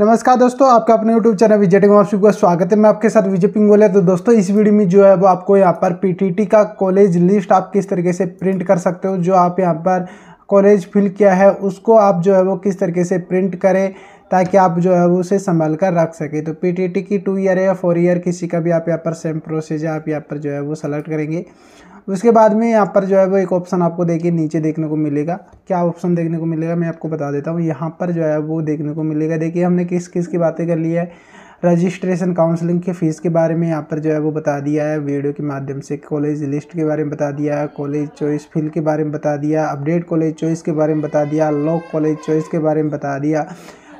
नमस्कार दोस्तों आपका अपने यूट्यूब चैनल विजय टिंग आप सबका स्वागत है मैं आपके साथ विजय पिंगोले तो दोस्तों इस वीडियो में जो है वो आपको यहाँ पर पीटीटी का कॉलेज लिस्ट आप किस तरीके से प्रिंट कर सकते हो जो आप यहाँ पर कॉलेज फिल किया है उसको आप जो है वो किस तरीके से प्रिंट करें ताकि आप जो है उसे संभाल कर रख सकें तो पीटीटी की टू ईयर या फोर ईयर किसी का भी आप यहाँ पर सेम प्रोसेस है आप यहाँ पर जो है वो सेलेक्ट करेंगे उसके बाद में यहाँ पर जो है वो एक ऑप्शन आपको देखिए नीचे देखने को मिलेगा क्या ऑप्शन देखने को मिलेगा मैं आपको बता देता हूँ यहाँ पर जो है वो देखने को मिलेगा देखिए हमने किस किस की बातें कर ली है रजिस्ट्रेशन काउंसलिंग की फ़ीस के बारे में यहाँ पर जो है वो बता दिया है वीडियो के माध्यम से कॉलेज लिस्ट के बारे में बता दिया है कॉलेज चॉइस फिल के बारे में बता दिया अपडेट कॉलेज चॉइस के बारे में बता दिया लॉ कॉलेज चॉइस के बारे में बता दिया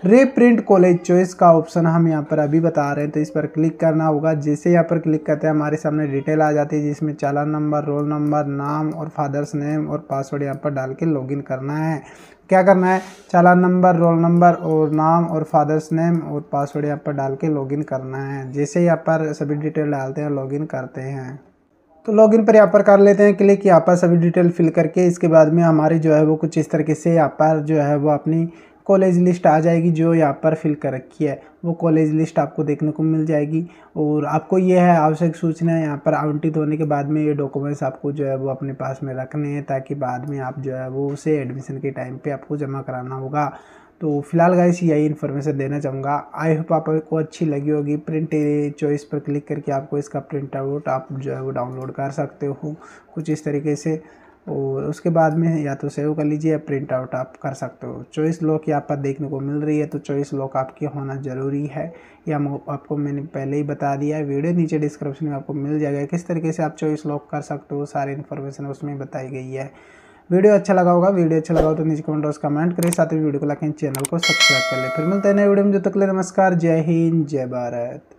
रिप्रिंट कॉलेज चॉइस का ऑप्शन हम यहाँ पर अभी बता रहे हैं तो इस पर क्लिक करना होगा जैसे यहाँ पर क्लिक करते हैं हमारे सामने डिटेल आ जाती है जिसमें चालान नंबर रोल नंबर नाम और फादर्स नेम और पासवर्ड यहाँ पर डाल के लॉग करना है क्या करना है चालान नंबर रोल नंबर और नाम और फादर्स नेम और पासवर्ड यहाँ पर डाल के लॉगिन करना है जैसे यहाँ पर सभी डिटेल डालते हैं लॉग करते हैं तो लॉगिन पर यहाँ पर कर लेते हैं क्लिक यहाँ पर सभी डिटेल फिल करके इसके बाद में हमारी जो है वो कुछ इस तरीके से यहाँ पर जो है वो अपनी कॉलेज लिस्ट आ जाएगी जो यहाँ पर फिल कर रखी है वो कॉलेज लिस्ट आपको देखने को मिल जाएगी और आपको ये है आवश्यक सूचना यहाँ पर आवंटित होने के बाद में ये डॉक्यूमेंट्स आपको जो है वो अपने पास में रखने हैं ताकि बाद में आप जो है वो उसे एडमिशन के टाइम पर आपको जमा कराना होगा तो फिलहाल गाइस यही इन्फॉर्मेशन देना चाहूँगा आई होप आपको अच्छी लगी होगी प्रिंट चॉइस पर क्लिक करके आपको इसका प्रिंट आउट आप जो है वो डाउनलोड कर सकते हो कुछ इस तरीके से और उसके बाद में या तो सेव कर लीजिए या प्रिंट आउट आप कर सकते हो चॉइस लॉक यहाँ पर देखने को मिल रही है तो चॉइस लॉक आपकी होना ज़रूरी है या आपको मैंने पहले ही बता दिया है वीडियो नीचे डिस्क्रिप्शन में आपको मिल जाएगा किस तरीके से आप चॉइस लॉक कर सकते हो सारी इन्फॉर्मेशन उसमें बताई गई है वीडियो अच्छा लगा होगा वीडियो अच्छा लगा हो तो नीचे कमेंट बॉक्स कमेंट करें साथ ही वीडियो को लाइक चैनल को सब्सक्राइब कर लें फिर मिलते हैं नए वीडियो में जो तक ले नमस्कार जय हिंद जय भारत